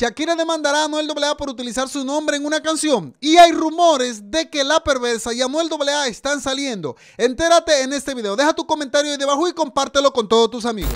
Shakira demandará a Anuel AA por utilizar su nombre en una canción. Y hay rumores de que La Perversa y Anuel AA están saliendo. Entérate en este video. Deja tu comentario ahí debajo y compártelo con todos tus amigos.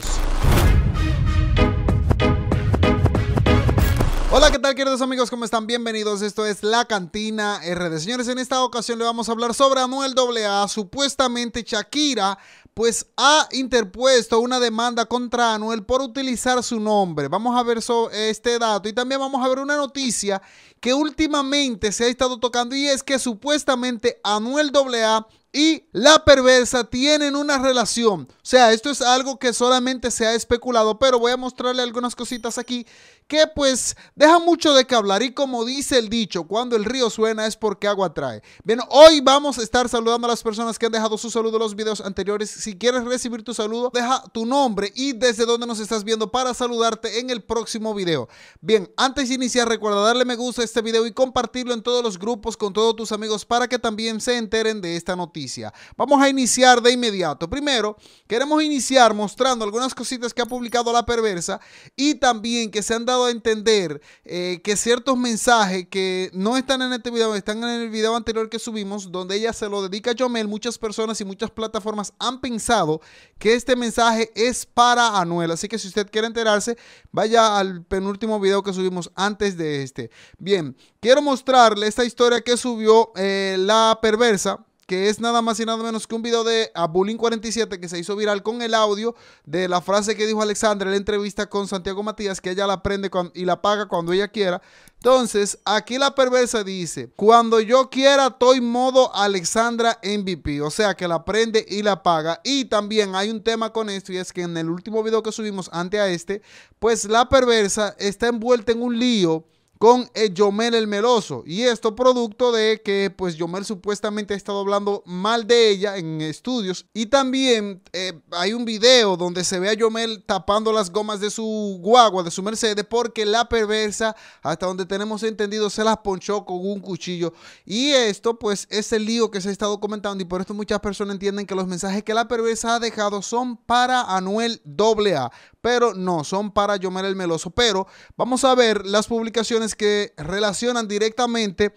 Hola, ¿qué tal queridos amigos? ¿Cómo están? Bienvenidos. Esto es La Cantina RD. Señores, en esta ocasión le vamos a hablar sobre Anuel AA. Supuestamente Shakira pues ha interpuesto una demanda contra Anuel por utilizar su nombre. Vamos a ver este dato y también vamos a ver una noticia que últimamente se ha estado tocando y es que supuestamente Anuel AA y la perversa tienen una relación. O sea, esto es algo que solamente se ha especulado, pero voy a mostrarle algunas cositas aquí que pues deja mucho de que hablar y como dice el dicho, cuando el río suena es porque agua trae. Bien, hoy vamos a estar saludando a las personas que han dejado su saludo en los videos anteriores. Si quieres recibir tu saludo, deja tu nombre y desde dónde nos estás viendo para saludarte en el próximo video. Bien, antes de iniciar, recuerda darle me gusta a este video y compartirlo en todos los grupos con todos tus amigos para que también se enteren de esta noticia. Vamos a iniciar de inmediato. Primero, queremos iniciar mostrando algunas cositas que ha publicado La Perversa y también que se han dado a entender eh, que ciertos mensajes que no están en este video, están en el video anterior que subimos, donde ella se lo dedica a Jomel, muchas personas y muchas plataformas han pensado pensado que este mensaje es para Anuel. Así que si usted quiere enterarse, vaya al penúltimo video que subimos antes de este. Bien, quiero mostrarle esta historia que subió eh, la perversa que es nada más y nada menos que un video de Abulín 47 que se hizo viral con el audio de la frase que dijo Alexandra en la entrevista con Santiago Matías, que ella la prende y la paga cuando ella quiera. Entonces, aquí la perversa dice, cuando yo quiera, estoy modo Alexandra MVP, o sea que la prende y la paga. Y también hay un tema con esto y es que en el último video que subimos ante a este, pues la perversa está envuelta en un lío con Yomel el Meloso. Y esto producto de que pues Yomel supuestamente ha estado hablando mal de ella en estudios. Y también eh, hay un video donde se ve a Yomel tapando las gomas de su guagua, de su Mercedes, porque la perversa, hasta donde tenemos entendido, se las ponchó con un cuchillo. Y esto pues es el lío que se ha estado comentando y por esto muchas personas entienden que los mensajes que la perversa ha dejado son para Anuel AA pero no son para Yomel el Meloso. Pero vamos a ver las publicaciones que relacionan directamente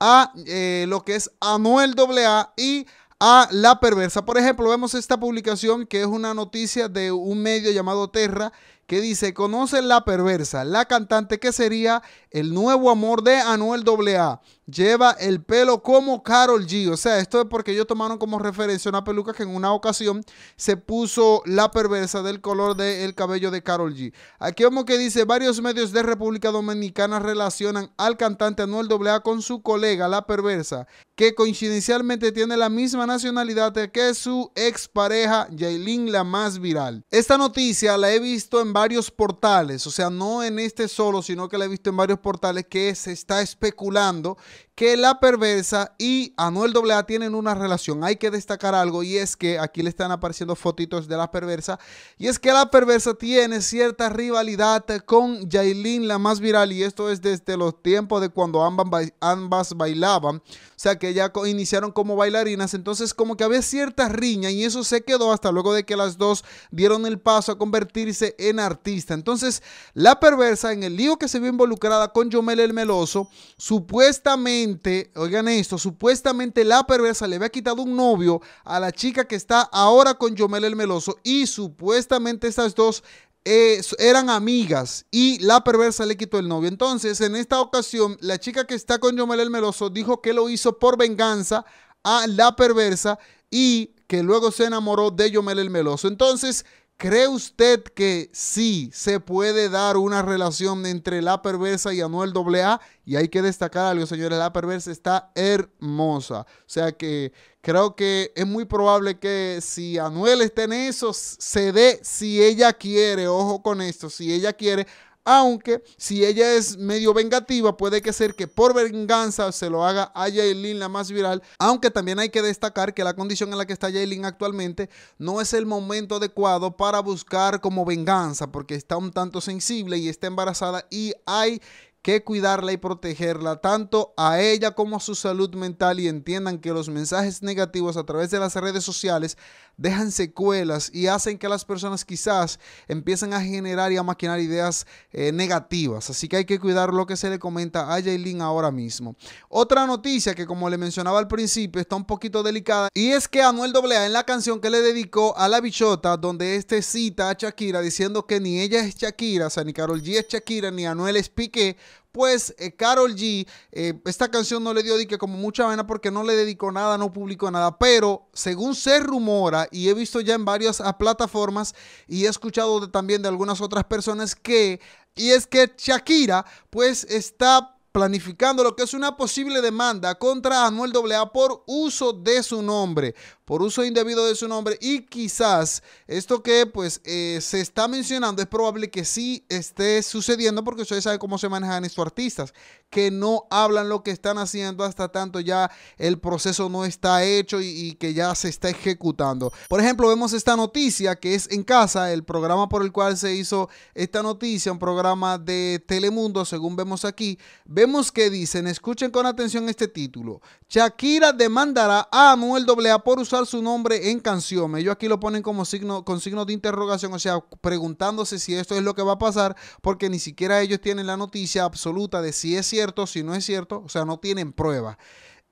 a eh, lo que es Anuel AA y a La Perversa. Por ejemplo, vemos esta publicación que es una noticia de un medio llamado Terra que dice, conoce la perversa, la cantante que sería el nuevo amor de Anuel AA. Lleva el pelo como Carol G. O sea, esto es porque ellos tomaron como referencia una peluca que en una ocasión se puso la perversa del color del cabello de Carol G. Aquí vemos que dice, varios medios de República Dominicana relacionan al cantante Anuel AA con su colega, la perversa, que coincidencialmente tiene la misma nacionalidad que su expareja Jailin, la más viral. Esta noticia la he visto en varios portales, o sea, no en este solo, sino que la he visto en varios portales que se está especulando que la perversa y Anuel A tienen una relación. Hay que destacar algo y es que aquí le están apareciendo fotitos de la perversa y es que la perversa tiene cierta rivalidad con Jailin, la más viral y esto es desde los tiempos de cuando ambas, ambas bailaban, o sea que ya iniciaron como bailarinas, entonces como que había cierta riña y eso se quedó hasta luego de que las dos dieron el paso a convertirse en artista. Entonces la perversa en el lío que se vio involucrada con Yomel el Meloso, supuestamente oigan esto, supuestamente la perversa le había quitado un novio a la chica que está ahora con Yomel el Meloso y supuestamente estas dos eh, eran amigas y la perversa le quitó el novio. Entonces, en esta ocasión, la chica que está con Yomel el Meloso dijo que lo hizo por venganza a la perversa y que luego se enamoró de Yomel el Meloso. Entonces, ¿Cree usted que sí se puede dar una relación entre la perversa y Anuel AA? Y hay que destacar algo, señores, la perversa está hermosa. O sea que creo que es muy probable que si Anuel esté en eso, se dé si ella quiere, ojo con esto, si ella quiere, aunque si ella es medio vengativa, puede que ser que por venganza se lo haga a Yaelin la más viral. Aunque también hay que destacar que la condición en la que está Yaelin actualmente no es el momento adecuado para buscar como venganza, porque está un tanto sensible y está embarazada y hay que cuidarla y protegerla tanto a ella como a su salud mental y entiendan que los mensajes negativos a través de las redes sociales dejan secuelas y hacen que las personas quizás empiecen a generar y a maquinar ideas eh, negativas. Así que hay que cuidar lo que se le comenta a Jaylin ahora mismo. Otra noticia que como le mencionaba al principio está un poquito delicada y es que Anuel AA en la canción que le dedicó a La Bichota donde este cita a Shakira diciendo que ni ella es Shakira, o sea ni Carol G es Shakira ni Anuel es Piqué pues Carol eh, G, eh, esta canción no le dio dique como mucha vena porque no le dedicó nada, no publicó nada, pero según se rumora, y he visto ya en varias ah, plataformas y he escuchado también de algunas otras personas que, y es que Shakira, pues está planificando lo que es una posible demanda contra Anuel AA por uso de su nombre, por uso indebido de su nombre y quizás esto que pues eh, se está mencionando es probable que sí esté sucediendo porque ustedes saben cómo se manejan estos artistas, que no hablan lo que están haciendo hasta tanto ya el proceso no está hecho y, y que ya se está ejecutando. Por ejemplo, vemos esta noticia que es en casa, el programa por el cual se hizo esta noticia, un programa de Telemundo, según vemos aquí, vemos Vemos que dicen, escuchen con atención este título. Shakira demandará a doble AA por usar su nombre en canción. Ellos aquí lo ponen como signo, con signos de interrogación, o sea, preguntándose si esto es lo que va a pasar, porque ni siquiera ellos tienen la noticia absoluta de si es cierto, si no es cierto, o sea, no tienen prueba.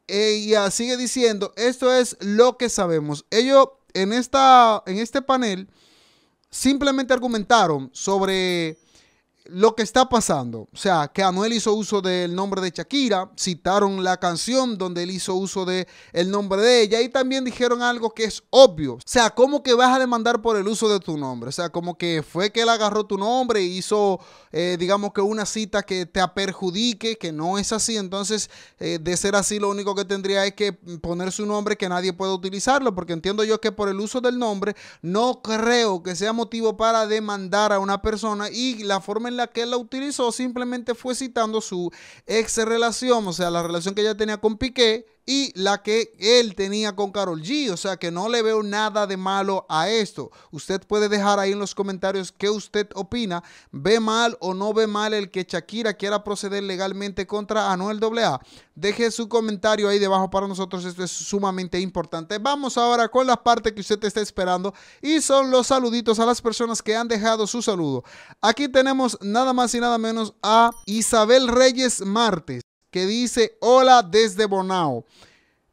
Ella sigue diciendo, esto es lo que sabemos. Ellos en, esta, en este panel simplemente argumentaron sobre lo que está pasando, o sea, que Anuel hizo uso del nombre de Shakira, citaron la canción donde él hizo uso del el nombre de ella y también dijeron algo que es obvio, o sea, ¿cómo que vas a demandar por el uso de tu nombre, o sea, como que fue que él agarró tu nombre e hizo, eh, digamos que una cita que te perjudique, que no es así, entonces, eh, de ser así, lo único que tendría es que poner su nombre que nadie pueda utilizarlo, porque entiendo yo que por el uso del nombre no creo que sea motivo para demandar a una persona y la forma en la que él la utilizó simplemente fue citando su ex relación, o sea, la relación que ella tenía con Piqué y la que él tenía con Carol G. O sea que no le veo nada de malo a esto. Usted puede dejar ahí en los comentarios qué usted opina. ¿Ve mal o no ve mal el que Shakira quiera proceder legalmente contra Anuel AA? Deje su comentario ahí debajo para nosotros. Esto es sumamente importante. Vamos ahora con la parte que usted está esperando y son los saluditos a las personas que han dejado su saludo. Aquí tenemos nada más y nada menos a Isabel Reyes Martes que dice Hola desde Bonao.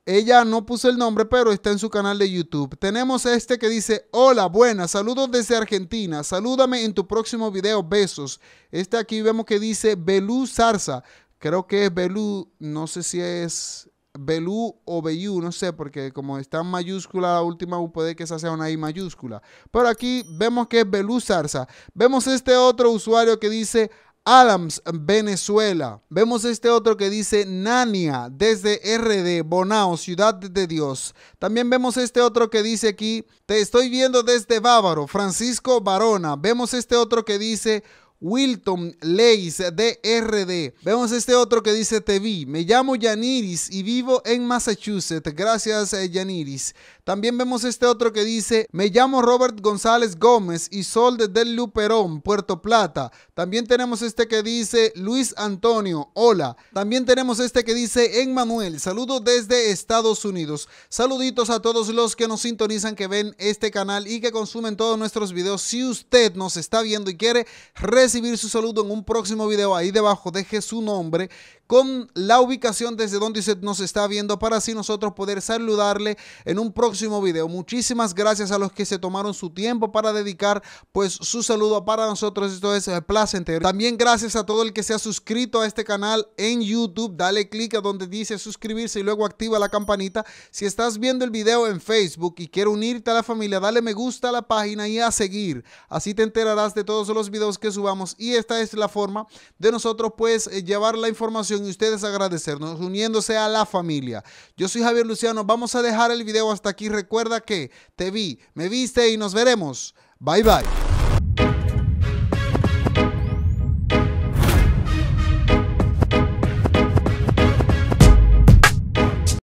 Ella no puso el nombre, pero está en su canal de YouTube. Tenemos este que dice, hola, buenas, saludos desde Argentina, salúdame en tu próximo video, besos. Este aquí vemos que dice Belú Zarza, creo que es Belú, no sé si es Belú o Belú, no sé, porque como está en mayúscula la última, puede que esa sea una I mayúscula. Pero aquí vemos que es Belú Zarza. Vemos este otro usuario que dice, Adams, Venezuela. Vemos este otro que dice Nania, desde RD, Bonao, Ciudad de Dios. También vemos este otro que dice aquí, te estoy viendo desde Bávaro, Francisco Barona. Vemos este otro que dice... Wilton Leis rd Vemos este otro que dice te vi. Me llamo Yaniris y vivo en Massachusetts. Gracias eh, Yaniris. También vemos este otro que dice, me llamo Robert González Gómez y sol de Del Luperón, Puerto Plata. También tenemos este que dice, Luis Antonio, hola. También tenemos este que dice, Manuel, saludo desde Estados Unidos. Saluditos a todos los que nos sintonizan, que ven este canal y que consumen todos nuestros videos. Si usted nos está viendo y quiere recibir su saludo en un próximo video, ahí debajo deje su nombre con la ubicación desde donde usted nos está viendo para así nosotros poder saludarle en un próximo video. Muchísimas gracias a los que se tomaron su tiempo para dedicar pues su saludo para nosotros. Esto es eh, placentero. También gracias a todo el que se ha suscrito a este canal en YouTube. Dale click a donde dice suscribirse y luego activa la campanita. Si estás viendo el video en Facebook y quieres unirte a la familia, dale me gusta a la página y a seguir. Así te enterarás de todos los videos que subamos y esta es la forma de nosotros pues eh, llevar la información y ustedes agradecernos uniéndose a la familia. Yo soy Javier Luciano. Vamos a dejar el video hasta aquí y recuerda que te vi, me viste y nos veremos. Bye bye.